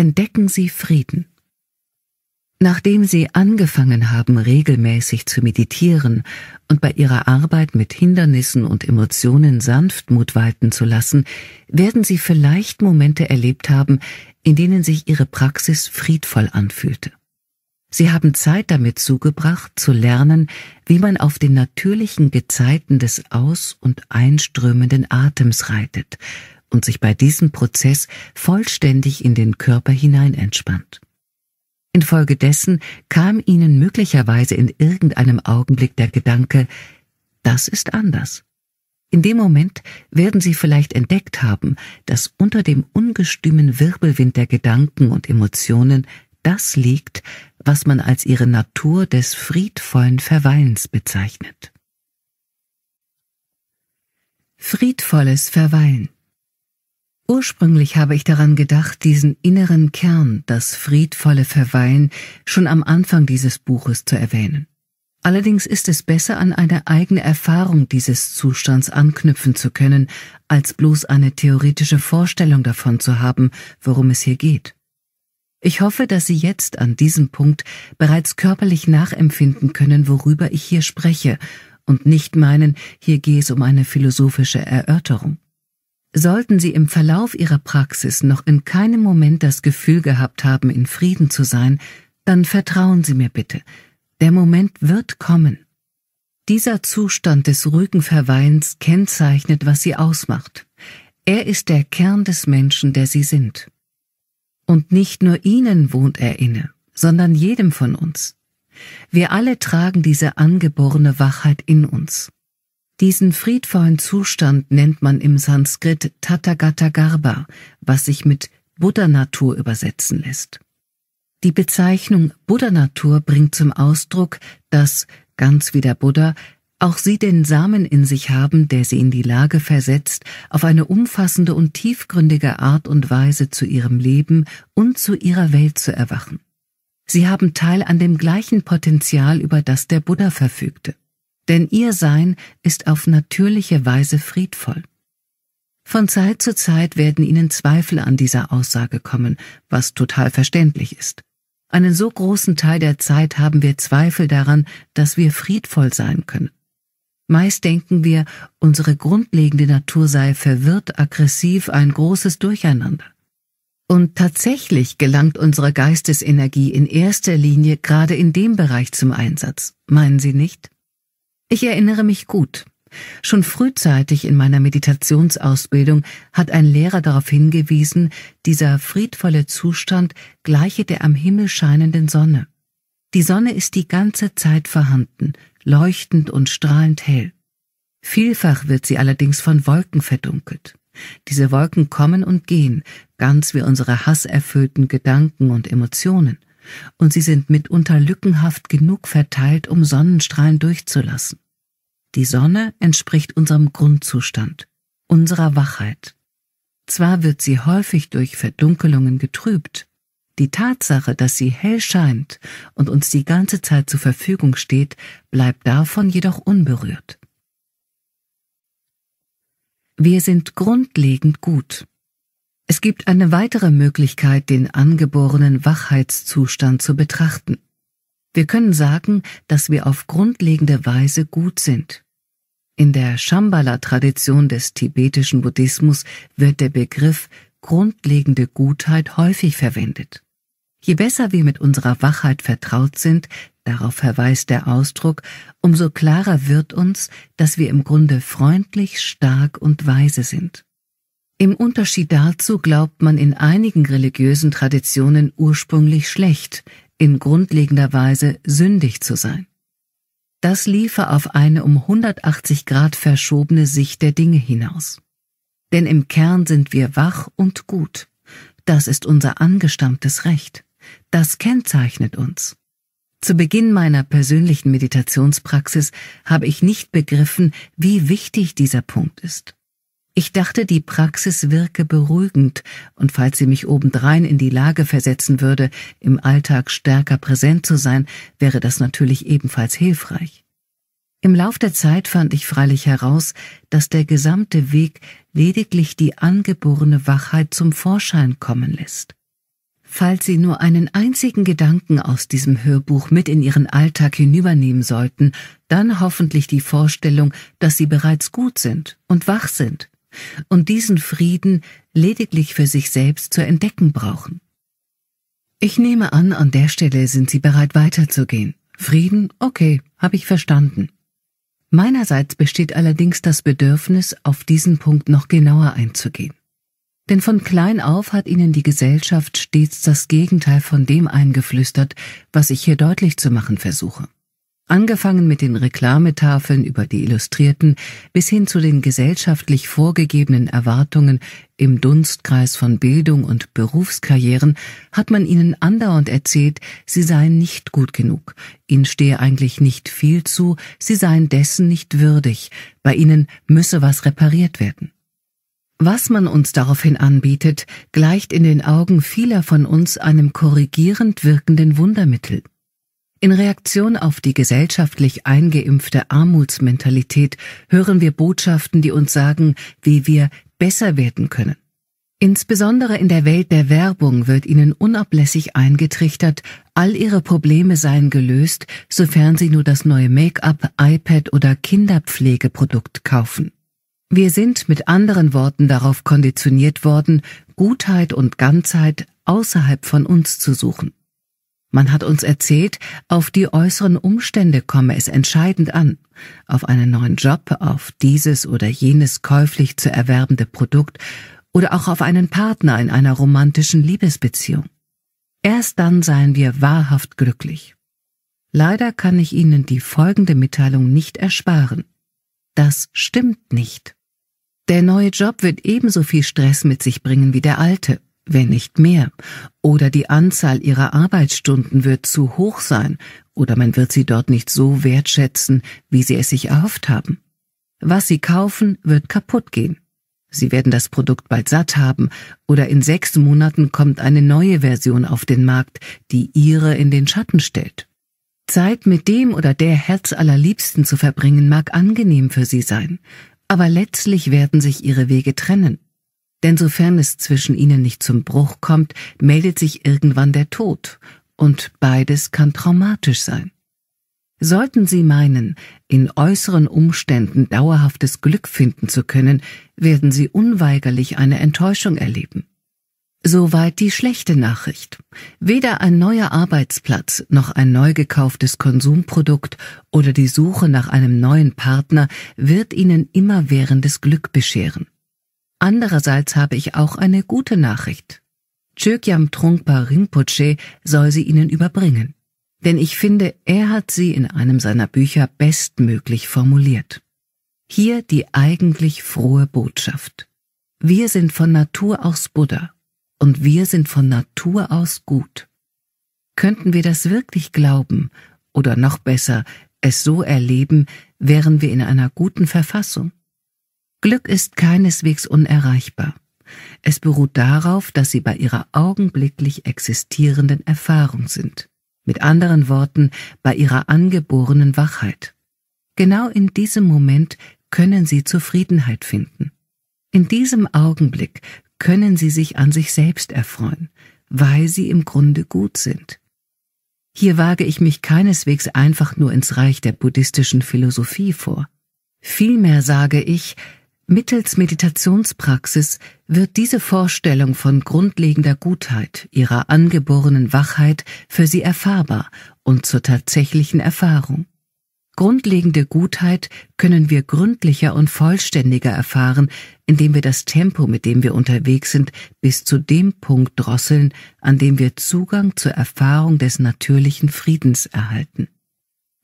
entdecken sie Frieden. Nachdem sie angefangen haben, regelmäßig zu meditieren und bei ihrer Arbeit mit Hindernissen und Emotionen Sanftmut walten zu lassen, werden sie vielleicht Momente erlebt haben, in denen sich ihre Praxis friedvoll anfühlte. Sie haben Zeit damit zugebracht, zu lernen, wie man auf den natürlichen Gezeiten des Aus- und Einströmenden Atems reitet und sich bei diesem Prozess vollständig in den Körper hinein entspannt. Infolgedessen kam ihnen möglicherweise in irgendeinem Augenblick der Gedanke, das ist anders. In dem Moment werden sie vielleicht entdeckt haben, dass unter dem ungestümen Wirbelwind der Gedanken und Emotionen das liegt, was man als ihre Natur des friedvollen Verweilens bezeichnet. Friedvolles Verweilen Ursprünglich habe ich daran gedacht, diesen inneren Kern, das friedvolle Verweilen, schon am Anfang dieses Buches zu erwähnen. Allerdings ist es besser, an eine eigene Erfahrung dieses Zustands anknüpfen zu können, als bloß eine theoretische Vorstellung davon zu haben, worum es hier geht. Ich hoffe, dass Sie jetzt an diesem Punkt bereits körperlich nachempfinden können, worüber ich hier spreche, und nicht meinen, hier gehe es um eine philosophische Erörterung sollten Sie im Verlauf Ihrer Praxis noch in keinem Moment das Gefühl gehabt haben, in Frieden zu sein, dann vertrauen Sie mir bitte. Der Moment wird kommen. Dieser Zustand des ruhigen Verweilens kennzeichnet, was Sie ausmacht. Er ist der Kern des Menschen, der Sie sind. Und nicht nur Ihnen wohnt er inne, sondern jedem von uns. Wir alle tragen diese angeborene Wachheit in uns. Diesen friedvollen Zustand nennt man im Sanskrit Tathagata Garba, was sich mit Buddha-Natur übersetzen lässt. Die Bezeichnung Buddha-Natur bringt zum Ausdruck, dass, ganz wie der Buddha, auch sie den Samen in sich haben, der sie in die Lage versetzt, auf eine umfassende und tiefgründige Art und Weise zu ihrem Leben und zu ihrer Welt zu erwachen. Sie haben Teil an dem gleichen Potenzial, über das der Buddha verfügte denn ihr Sein ist auf natürliche Weise friedvoll. Von Zeit zu Zeit werden ihnen Zweifel an dieser Aussage kommen, was total verständlich ist. Einen so großen Teil der Zeit haben wir Zweifel daran, dass wir friedvoll sein können. Meist denken wir, unsere grundlegende Natur sei verwirrt, aggressiv, ein großes Durcheinander. Und tatsächlich gelangt unsere Geistesenergie in erster Linie gerade in dem Bereich zum Einsatz, meinen Sie nicht? Ich erinnere mich gut. Schon frühzeitig in meiner Meditationsausbildung hat ein Lehrer darauf hingewiesen, dieser friedvolle Zustand gleiche der am Himmel scheinenden Sonne. Die Sonne ist die ganze Zeit vorhanden, leuchtend und strahlend hell. Vielfach wird sie allerdings von Wolken verdunkelt. Diese Wolken kommen und gehen, ganz wie unsere hasserfüllten Gedanken und Emotionen und sie sind mitunter lückenhaft genug verteilt, um Sonnenstrahlen durchzulassen. Die Sonne entspricht unserem Grundzustand, unserer Wachheit. Zwar wird sie häufig durch Verdunkelungen getrübt, die Tatsache, dass sie hell scheint und uns die ganze Zeit zur Verfügung steht, bleibt davon jedoch unberührt. Wir sind grundlegend gut. Es gibt eine weitere Möglichkeit, den angeborenen Wachheitszustand zu betrachten. Wir können sagen, dass wir auf grundlegende Weise gut sind. In der Shambhala-Tradition des tibetischen Buddhismus wird der Begriff grundlegende Gutheit häufig verwendet. Je besser wir mit unserer Wachheit vertraut sind, darauf verweist der Ausdruck, umso klarer wird uns, dass wir im Grunde freundlich, stark und weise sind. Im Unterschied dazu glaubt man in einigen religiösen Traditionen ursprünglich schlecht, in grundlegender Weise sündig zu sein. Das liefer auf eine um 180 Grad verschobene Sicht der Dinge hinaus. Denn im Kern sind wir wach und gut. Das ist unser angestammtes Recht. Das kennzeichnet uns. Zu Beginn meiner persönlichen Meditationspraxis habe ich nicht begriffen, wie wichtig dieser Punkt ist. Ich dachte, die Praxis wirke beruhigend, und falls sie mich obendrein in die Lage versetzen würde, im Alltag stärker präsent zu sein, wäre das natürlich ebenfalls hilfreich. Im Lauf der Zeit fand ich freilich heraus, dass der gesamte Weg lediglich die angeborene Wachheit zum Vorschein kommen lässt. Falls Sie nur einen einzigen Gedanken aus diesem Hörbuch mit in Ihren Alltag hinübernehmen sollten, dann hoffentlich die Vorstellung, dass Sie bereits gut sind und wach sind und diesen Frieden lediglich für sich selbst zu entdecken brauchen. Ich nehme an, an der Stelle sind Sie bereit weiterzugehen. Frieden, okay, habe ich verstanden. Meinerseits besteht allerdings das Bedürfnis, auf diesen Punkt noch genauer einzugehen. Denn von klein auf hat ihnen die Gesellschaft stets das Gegenteil von dem eingeflüstert, was ich hier deutlich zu machen versuche angefangen mit den Reklametafeln über die Illustrierten bis hin zu den gesellschaftlich vorgegebenen Erwartungen im Dunstkreis von Bildung und Berufskarrieren, hat man ihnen andauernd erzählt, sie seien nicht gut genug, ihnen stehe eigentlich nicht viel zu, sie seien dessen nicht würdig, bei ihnen müsse was repariert werden. Was man uns daraufhin anbietet, gleicht in den Augen vieler von uns einem korrigierend wirkenden Wundermittel. In Reaktion auf die gesellschaftlich eingeimpfte Armutsmentalität hören wir Botschaften, die uns sagen, wie wir besser werden können. Insbesondere in der Welt der Werbung wird ihnen unablässig eingetrichtert, all ihre Probleme seien gelöst, sofern sie nur das neue Make-up, iPad oder Kinderpflegeprodukt kaufen. Wir sind mit anderen Worten darauf konditioniert worden, Gutheit und Ganzheit außerhalb von uns zu suchen. Man hat uns erzählt, auf die äußeren Umstände komme es entscheidend an. Auf einen neuen Job, auf dieses oder jenes käuflich zu erwerbende Produkt oder auch auf einen Partner in einer romantischen Liebesbeziehung. Erst dann seien wir wahrhaft glücklich. Leider kann ich Ihnen die folgende Mitteilung nicht ersparen. Das stimmt nicht. Der neue Job wird ebenso viel Stress mit sich bringen wie der alte wenn nicht mehr, oder die Anzahl ihrer Arbeitsstunden wird zu hoch sein, oder man wird sie dort nicht so wertschätzen, wie sie es sich erhofft haben. Was sie kaufen, wird kaputt gehen. Sie werden das Produkt bald satt haben, oder in sechs Monaten kommt eine neue Version auf den Markt, die ihre in den Schatten stellt. Zeit mit dem oder der Herz Herzallerliebsten zu verbringen mag angenehm für sie sein, aber letztlich werden sich ihre Wege trennen denn sofern es zwischen ihnen nicht zum Bruch kommt, meldet sich irgendwann der Tod, und beides kann traumatisch sein. Sollten Sie meinen, in äußeren Umständen dauerhaftes Glück finden zu können, werden Sie unweigerlich eine Enttäuschung erleben. Soweit die schlechte Nachricht. Weder ein neuer Arbeitsplatz noch ein neu gekauftes Konsumprodukt oder die Suche nach einem neuen Partner wird Ihnen immerwährendes Glück bescheren. Andererseits habe ich auch eine gute Nachricht. Chökyam Trungpa Rinpoche soll sie Ihnen überbringen. Denn ich finde, er hat sie in einem seiner Bücher bestmöglich formuliert. Hier die eigentlich frohe Botschaft. Wir sind von Natur aus Buddha und wir sind von Natur aus gut. Könnten wir das wirklich glauben oder noch besser, es so erleben, wären wir in einer guten Verfassung. Glück ist keineswegs unerreichbar. Es beruht darauf, dass sie bei ihrer augenblicklich existierenden Erfahrung sind. Mit anderen Worten, bei ihrer angeborenen Wachheit. Genau in diesem Moment können sie Zufriedenheit finden. In diesem Augenblick können sie sich an sich selbst erfreuen, weil sie im Grunde gut sind. Hier wage ich mich keineswegs einfach nur ins Reich der buddhistischen Philosophie vor. Vielmehr sage ich, Mittels Meditationspraxis wird diese Vorstellung von grundlegender Gutheit, ihrer angeborenen Wachheit für sie erfahrbar und zur tatsächlichen Erfahrung. Grundlegende Gutheit können wir gründlicher und vollständiger erfahren, indem wir das Tempo, mit dem wir unterwegs sind, bis zu dem Punkt drosseln, an dem wir Zugang zur Erfahrung des natürlichen Friedens erhalten.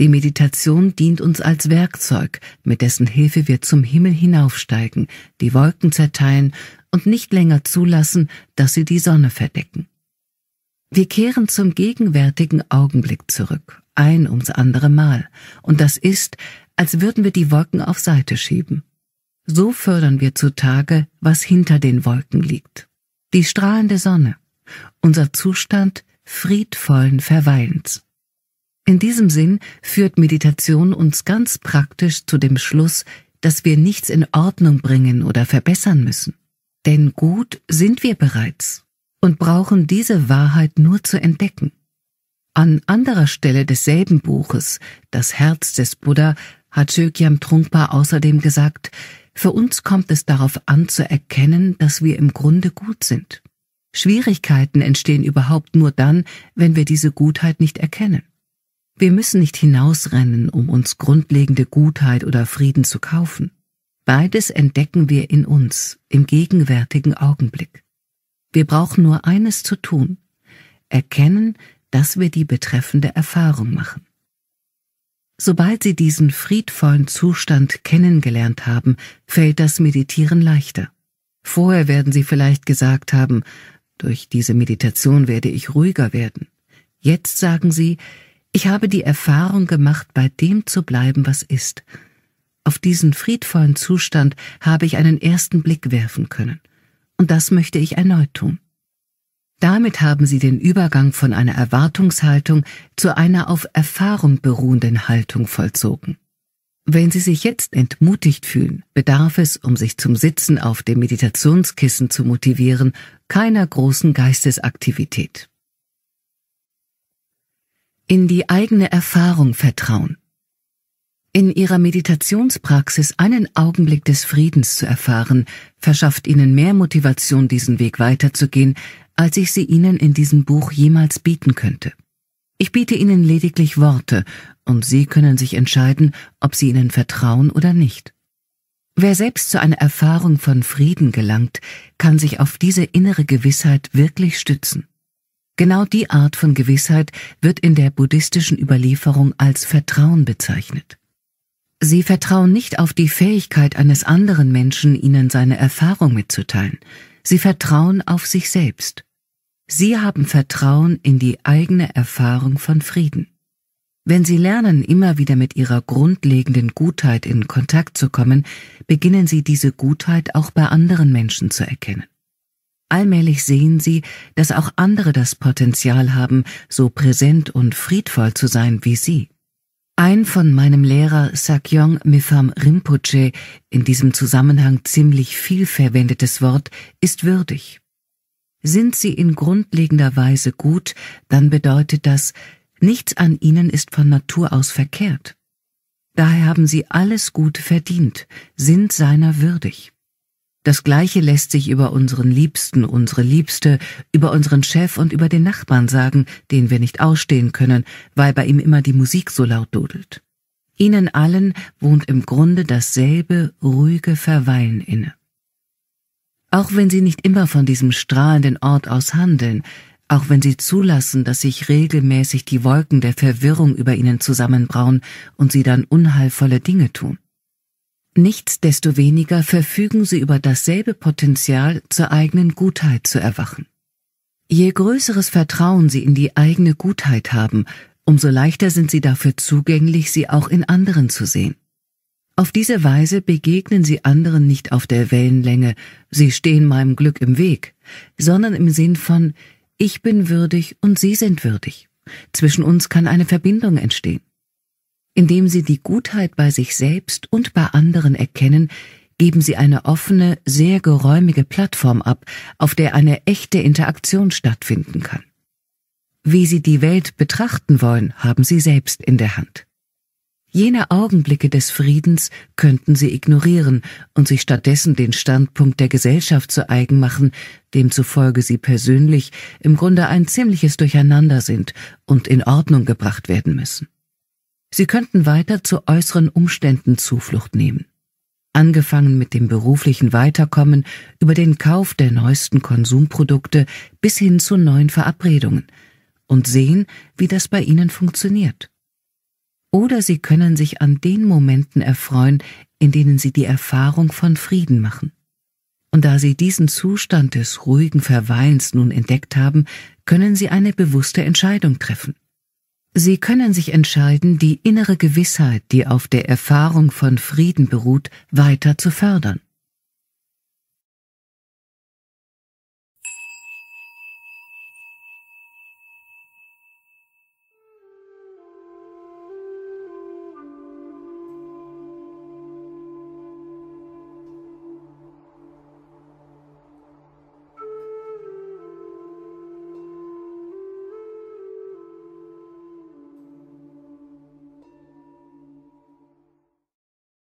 Die Meditation dient uns als Werkzeug, mit dessen Hilfe wir zum Himmel hinaufsteigen, die Wolken zerteilen und nicht länger zulassen, dass sie die Sonne verdecken. Wir kehren zum gegenwärtigen Augenblick zurück, ein ums andere Mal, und das ist, als würden wir die Wolken auf Seite schieben. So fördern wir zutage, was hinter den Wolken liegt. Die strahlende Sonne, unser Zustand friedvollen Verweilens. In diesem Sinn führt Meditation uns ganz praktisch zu dem Schluss, dass wir nichts in Ordnung bringen oder verbessern müssen. Denn gut sind wir bereits und brauchen diese Wahrheit nur zu entdecken. An anderer Stelle desselben Buches, Das Herz des Buddha, hat Shökyam Trungpa außerdem gesagt, für uns kommt es darauf an zu erkennen, dass wir im Grunde gut sind. Schwierigkeiten entstehen überhaupt nur dann, wenn wir diese Gutheit nicht erkennen. Wir müssen nicht hinausrennen, um uns grundlegende Gutheit oder Frieden zu kaufen. Beides entdecken wir in uns, im gegenwärtigen Augenblick. Wir brauchen nur eines zu tun, erkennen, dass wir die betreffende Erfahrung machen. Sobald Sie diesen friedvollen Zustand kennengelernt haben, fällt das Meditieren leichter. Vorher werden Sie vielleicht gesagt haben, durch diese Meditation werde ich ruhiger werden. Jetzt sagen Sie, ich habe die Erfahrung gemacht, bei dem zu bleiben, was ist. Auf diesen friedvollen Zustand habe ich einen ersten Blick werfen können. Und das möchte ich erneut tun. Damit haben Sie den Übergang von einer Erwartungshaltung zu einer auf Erfahrung beruhenden Haltung vollzogen. Wenn Sie sich jetzt entmutigt fühlen, bedarf es, um sich zum Sitzen auf dem Meditationskissen zu motivieren, keiner großen Geistesaktivität in die eigene Erfahrung vertrauen, in ihrer Meditationspraxis einen Augenblick des Friedens zu erfahren, verschafft ihnen mehr Motivation, diesen Weg weiterzugehen, als ich sie ihnen in diesem Buch jemals bieten könnte. Ich biete ihnen lediglich Worte, und sie können sich entscheiden, ob sie ihnen vertrauen oder nicht. Wer selbst zu einer Erfahrung von Frieden gelangt, kann sich auf diese innere Gewissheit wirklich stützen. Genau die Art von Gewissheit wird in der buddhistischen Überlieferung als Vertrauen bezeichnet. Sie vertrauen nicht auf die Fähigkeit eines anderen Menschen, ihnen seine Erfahrung mitzuteilen. Sie vertrauen auf sich selbst. Sie haben Vertrauen in die eigene Erfahrung von Frieden. Wenn Sie lernen, immer wieder mit Ihrer grundlegenden Gutheit in Kontakt zu kommen, beginnen Sie diese Gutheit auch bei anderen Menschen zu erkennen. Allmählich sehen sie, dass auch andere das Potenzial haben, so präsent und friedvoll zu sein wie sie. Ein von meinem Lehrer Sakyong Mipham Rinpoche, in diesem Zusammenhang ziemlich viel verwendetes Wort, ist würdig. Sind sie in grundlegender Weise gut, dann bedeutet das, nichts an ihnen ist von Natur aus verkehrt. Daher haben sie alles gut verdient, sind seiner würdig. Das Gleiche lässt sich über unseren Liebsten, unsere Liebste, über unseren Chef und über den Nachbarn sagen, den wir nicht ausstehen können, weil bei ihm immer die Musik so laut dudelt. Ihnen allen wohnt im Grunde dasselbe ruhige Verweilen inne. Auch wenn Sie nicht immer von diesem strahlenden Ort aus handeln, auch wenn Sie zulassen, dass sich regelmäßig die Wolken der Verwirrung über Ihnen zusammenbrauen und Sie dann unheilvolle Dinge tun. Nichtsdestoweniger verfügen sie über dasselbe Potenzial, zur eigenen Gutheit zu erwachen. Je größeres Vertrauen sie in die eigene Gutheit haben, umso leichter sind sie dafür zugänglich, sie auch in anderen zu sehen. Auf diese Weise begegnen sie anderen nicht auf der Wellenlänge, sie stehen meinem Glück im Weg, sondern im Sinn von ich bin würdig und sie sind würdig. Zwischen uns kann eine Verbindung entstehen. Indem sie die Gutheit bei sich selbst und bei anderen erkennen, geben sie eine offene, sehr geräumige Plattform ab, auf der eine echte Interaktion stattfinden kann. Wie sie die Welt betrachten wollen, haben sie selbst in der Hand. Jene Augenblicke des Friedens könnten sie ignorieren und sich stattdessen den Standpunkt der Gesellschaft zu eigen machen, demzufolge sie persönlich im Grunde ein ziemliches Durcheinander sind und in Ordnung gebracht werden müssen. Sie könnten weiter zu äußeren Umständen Zuflucht nehmen. Angefangen mit dem beruflichen Weiterkommen über den Kauf der neuesten Konsumprodukte bis hin zu neuen Verabredungen und sehen, wie das bei ihnen funktioniert. Oder sie können sich an den Momenten erfreuen, in denen sie die Erfahrung von Frieden machen. Und da sie diesen Zustand des ruhigen Verweilens nun entdeckt haben, können sie eine bewusste Entscheidung treffen. Sie können sich entscheiden, die innere Gewissheit, die auf der Erfahrung von Frieden beruht, weiter zu fördern.